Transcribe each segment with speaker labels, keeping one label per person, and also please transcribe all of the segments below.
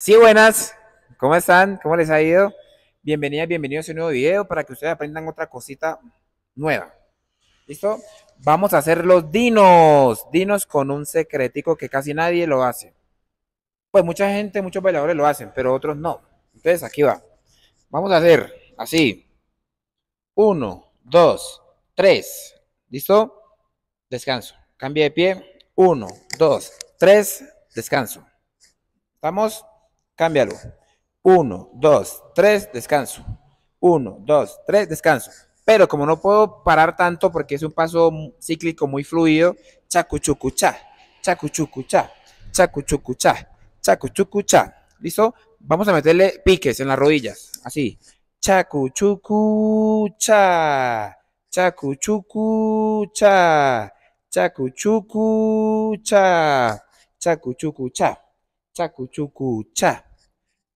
Speaker 1: Sí, buenas. ¿Cómo están? ¿Cómo les ha ido? Bienvenidas, bienvenidos a un nuevo video para que ustedes aprendan otra cosita nueva. ¿Listo? Vamos a hacer los dinos. Dinos con un secretico que casi nadie lo hace. Pues mucha gente, muchos bailadores lo hacen, pero otros no. Entonces aquí va. Vamos a hacer así. Uno, dos, tres. ¿Listo? Descanso. Cambia de pie. Uno, dos, tres. Descanso. ¿Estamos? Cámbialo. Uno, dos, tres, descanso. Uno, dos, tres, descanso. Pero como no puedo parar tanto porque es un paso cíclico muy fluido, chacuchucucha, chacuchucucha, chacuchucucha, chacuchucucha. ¿Listo? Vamos a meterle piques en las rodillas, así. Chacuchucucha, chacuchucucha, chacuchucucha, chacuchucucha, chacuchucucha.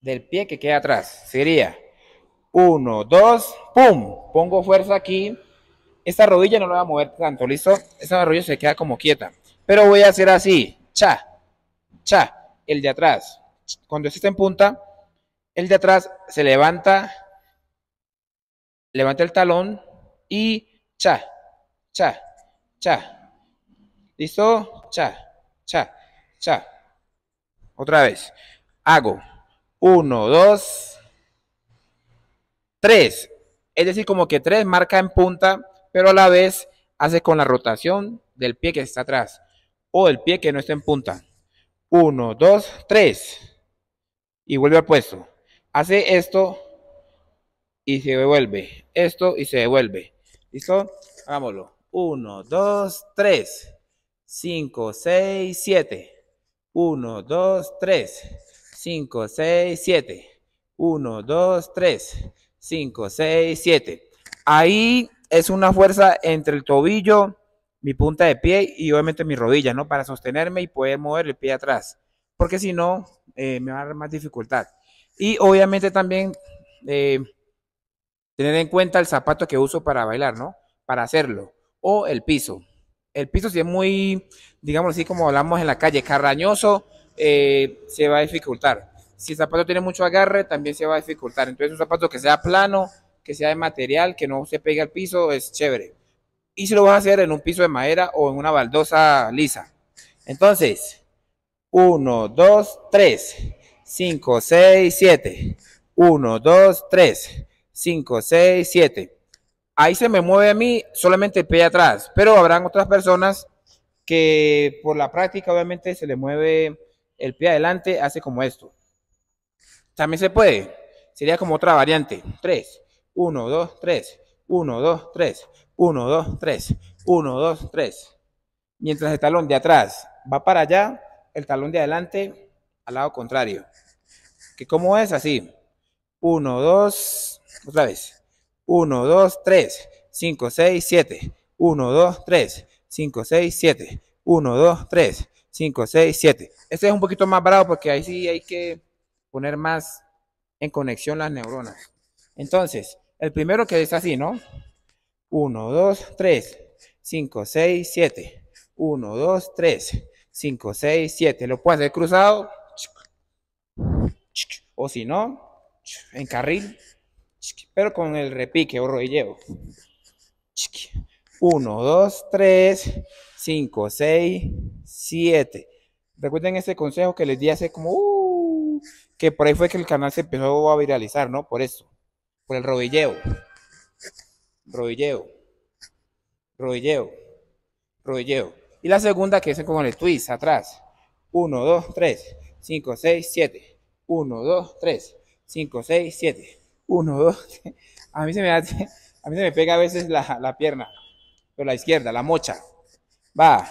Speaker 1: del pie que queda atrás. Sería Uno, dos, ¡pum! Pongo fuerza aquí. Esta rodilla no la voy a mover tanto, ¿listo? Esta rodilla se queda como quieta. Pero voy a hacer así, cha, cha, el de atrás. Cuando esté en punta, el de atrás se levanta, levanta el talón y cha, cha, cha. ¿Listo? Cha, cha, cha. Otra vez. Hago. 1, 2, 3. Es decir, como que 3 marca en punta, pero a la vez hace con la rotación del pie que está atrás o del pie que no está en punta. 1, 2, 3. Y vuelve al puesto. Hace esto y se devuelve. Esto y se devuelve. ¿Listo? Hagámoslo. 1, 2, 3. 5, 6, 7. 1, 2, 3. 5, 6, 7. 1, 2, 3, 5, 6, 7. Ahí es una fuerza entre el tobillo, mi punta de pie y obviamente mi rodilla, ¿no? Para sostenerme y poder mover el pie atrás. Porque si no, eh, me va a dar más dificultad. Y obviamente también eh, tener en cuenta el zapato que uso para bailar, ¿no? Para hacerlo. O el piso. El piso si es muy, digamos así como hablamos en la calle, carrañoso, eh, se va a dificultar. Si el zapato tiene mucho agarre, también se va a dificultar. Entonces, un zapato que sea plano, que sea de material, que no se pegue al piso, es chévere. Y si lo vas a hacer en un piso de madera o en una baldosa lisa. Entonces, 1, 2, 3, 5, 6, 7. 1, 2, 3, 5, 6, 7. Ahí se me mueve a mí solamente el pie atrás, pero habrán otras personas que por la práctica obviamente se le mueve el pie adelante hace como esto. También se puede. Sería como otra variante. 3, 1, 2, 3, 1, 2, 3, 1, 2, 3, 1, 2, 3. Mientras el talón de atrás va para allá, el talón de adelante al lado contrario. ¿Que ¿Cómo es? Así. 1, 2, otra vez. 1, 2, 3, 5, 6, 7. 1, 2, 3, 5, 6, 7. 1, 2, 3, 5, 6, 7. Este es un poquito más bravo porque ahí sí hay que poner más en conexión las neuronas. Entonces, el primero que es así, ¿no? 1, 2, 3, 5, 6, 7. 1, 2, 3, 5, 6, 7. Lo puedes hacer cruzado. O si no, en carril. Pero con el repique o rodilleo. 1, 2, 3, 5, 6, 7. Recuerden ese consejo que les di hace como, uh, que por ahí fue que el canal se empezó a viralizar, ¿no? Por eso, por el rodilleo. Rodilleo. Rodilleo. Rodilleo. Y la segunda que es como el twist atrás. 1, 2, 3, 5, 6, 7. 1, 2, 3, 5, 6, 7. 1, 2, 3. A mí se me, a mí me pega a veces la, la pierna, pero la izquierda, la mocha. Va.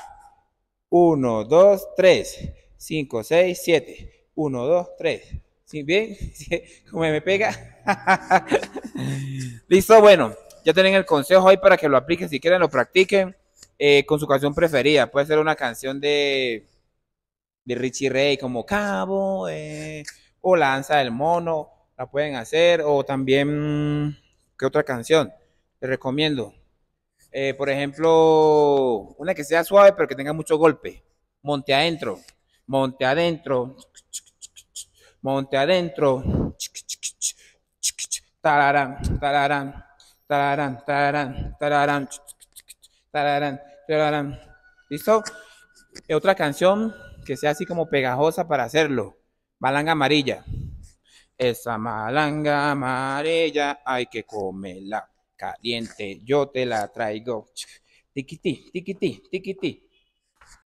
Speaker 1: 1, 2, 3, 5, 6, 7. 1, 2, 3. ¿Sí? ¿Bien? ¿Cómo me pega? Listo, bueno. Ya tienen el consejo ahí para que lo apliquen. Si quieren, lo practiquen eh, con su canción preferida. Puede ser una canción de, de Richie Ray como Cabo, eh, o Lanza del Mono. La pueden hacer. O también, ¿qué otra canción? Les recomiendo. Eh, por ejemplo, una que sea suave pero que tenga mucho golpe. Monte adentro, monte adentro, monte adentro. Tararán, tararán, tararán, tararán, tararán, tararán, ¿Listo? otra canción que sea así como pegajosa para hacerlo. Malanga amarilla. Esa malanga amarilla hay que comerla caliente. Yo te la traigo. Tiquití, tiquití, tiquití.